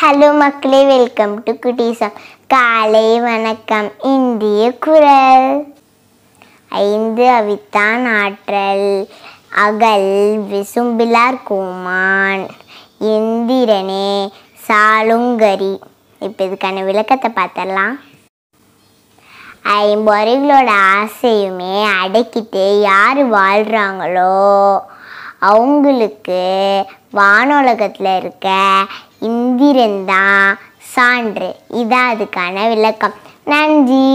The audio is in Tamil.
ஹலோ மக்களே வெல்கம் டு குட்டீசம் காலை வணக்கம் இந்திய குரல் ஐந்து அவித்தான் ஆற்றல் அகல் விசும்பிலார் கோமான் எந்திரனே சாலுங்கரி இப்போ இதுக்கான விளக்கத்தை பார்த்துடலாம் ஐம்பொறிகளோட ஆசையுமே அடக்கிட்டு யார் வாழ்கிறாங்களோ அவங்களுக்கு வானுலகத்தில் இருக்க இந்திரன் சான்று இதான் அதுக்கான விளக்கம் நன்றி